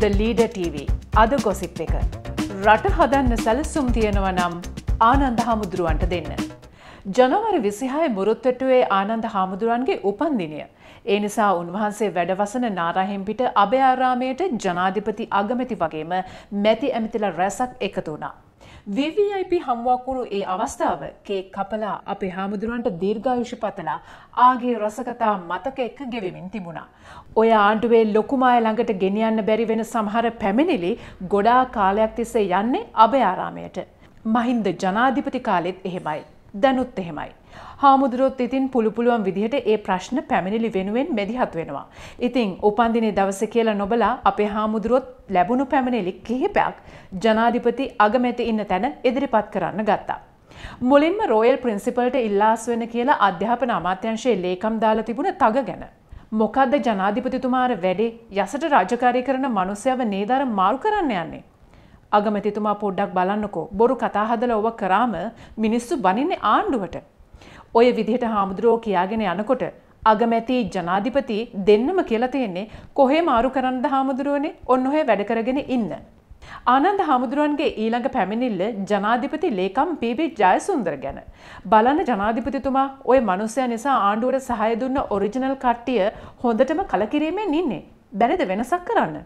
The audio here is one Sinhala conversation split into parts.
ද ලීඩටව අද ගොසිප් එක. රට හදන්න සැලසුම් තියෙනව නම් ආනන්ද හාමුදුරුවන්ට දෙන්න. ජනවර විසිහාය මුරුත්තටුවේ ආනන්ද හාමුදුරුවන්ගේ උපන්දිනය. ඒ නිසා උන්වහන්සේ වැඩවසන නාරහෙම්පිට අභයාරාමයට ජනාධිපති අගමැති වගේම මැති ඇමතිල රැසක් එකතුනා. VVIP හම්වාකුරු ඒ අවස්ථාව කේ කපලා අපේ හාමුදුරුවන්ට දීර්ඝායුෂ පතලා ආගේ රසකතා මතක එක්ක ගෙවිමින් තිබුණා. ඔය ආණ්ඩුවේ ලොකුමාය ළඟට ගෙනියන්න බැරි වෙන සමහර පැමිණිලි ගොඩා කාලයක් තිස්සේ යන්නේ අභයාරාමයට. මහින්ද ජනාධිපති කාලෙත් එහෙමයි. දැනුත් එහෙමයි. හාමුදුරුවොත් ඉතින් පුළුපුළුවන් විදිහට ඒ ප්‍රශ්න පැමිණිලි වෙනුවෙන් මෙදිහත් වෙනවා. ඉතිං උපන්දිනේ දවස කියලා නොබලා අපේ හාමුදුරුවොත් ලැබුණු පැමිණිලි කිහිපයක් ජනාධිපති අගමැති ඉන්න තැන ඉදිරිපත් කරන්න ගත්තා. මුලින්ම රෝයල් ප්‍රින්සිපල්ට ඉල්ලාස් වෙන කියලා අධ්‍යාපන අමාත්‍යංශයේ ලේකම් දාලා තිබුණ තග ගැන. මොකක්ද ජනාධිපතිතුමාර වැඩේ යසට රාජකාරය කරන මනුස්සයව නේදර මාරු කරන්න යන්නේ. අගමැතිතුමා පොඩ්ඩක් බලන්නකෝ බොරු කතා හදලා ඔව කරාම මිනිස්සු බනින්නේ ආණ්ඩුවට. ඔය විදිහට හාමුදුරුවෝ කියාගෙන යනකොට අගමැති ජනාධිපති දෙන්නම කියලා තියෙන්නේ කොහේ මාරු කරන්නද හාමුදුරුවනේ ඔන්න ඔහේ වැඩ කරගෙන ඉන්න. ආනන්ද හාමුදුරුවන්ගේ ඊළඟ පැමිණිල්ල ජනාධිපති ලේකම් පීබී ජයසුන්දර ගැන. බලන්න ජනාධිපතිතුමා ওই මිනිසයා නිසා ආණ්ඩුවට සහාය දුන්න ඔරිජිනල් කට්ටිය හොඳටම කලකිරීමෙන් ඉන්නේ. බැරිද වෙනසක් කරන්න?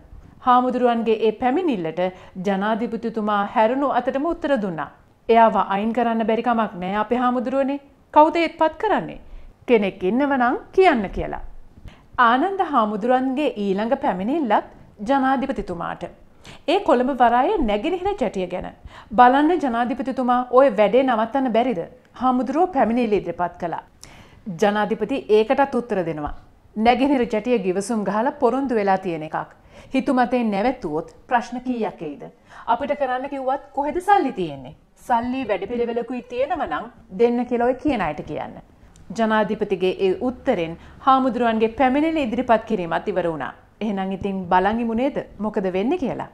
හාමුදුරුවන්ගේ ඒ පැමිණිල්ලට ජනාධිපතිතුමා හැරුණු අතටම උත්තර දුන්නා. එයාව අයින් කරන්න බැරිකමක් නෑ අපි හාමුදුරුවනේ කවුද එත්පත් කරන්නේ. කෙනෙක් ඉන්නවනං කියන්න කියලා. ආනන්ද හාමුදුරුවන්ගේ ඊළඟ පැමිණිල්ලත් ජනාධිපතිතුමාට. ඒ කොළඹ වරායේ නැගිරිහිර චැටිය ගැන. බලන්න ජනාධිපතිතුමා ඔය වැඩේ නවත්තන්න බැරිද. හාමුදුරුවෝ පැමිණිල්ල ඉදිරිපත් කළා. ජනාධිපති ඒකටත් උත්තර දෙනවා. නැගෙනහිර ජැටිය ගිවසුම් ගහලා පොරොන්දු වෙලා තියෙන එකක්. හිතුමතේ නැවැත්තුවොත් ප්‍රශ්න කීයක් එයිද? අපිට කරන්න කිව්වත් කොහෙද සල්ලි තියෙන්නේ? සල්ලි වැඩපිළිවෙලකුයි තියෙනව නම් දෙන්න කියලා ඔය කියන අයට කියන්න. ජනාධිපතිගේ ඒ උත්තරෙන් හාමුදුරුවන්ගේ පැමිණිලි ඉදිරිපත් කිරීමත් ඉවර වුණා. එහෙනම් ඉතින් බලන් ඉමු නේද? මොකද වෙන්නේ කියලා?